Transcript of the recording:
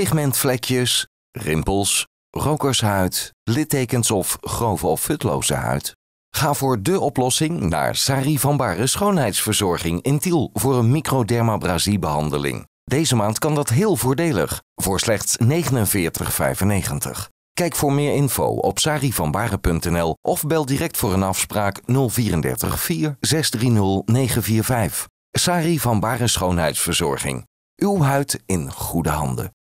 pigmentvlekjes, rimpels, rokershuid, littekens of grove of futloze huid. Ga voor de oplossing naar Sari van Baren Schoonheidsverzorging in Tiel voor een microdermabrasiebehandeling. Deze maand kan dat heel voordelig, voor slechts 49,95. Kijk voor meer info op sarivanbaren.nl of bel direct voor een afspraak 034 4 630 945. Sari van Baren Schoonheidsverzorging. Uw huid in goede handen.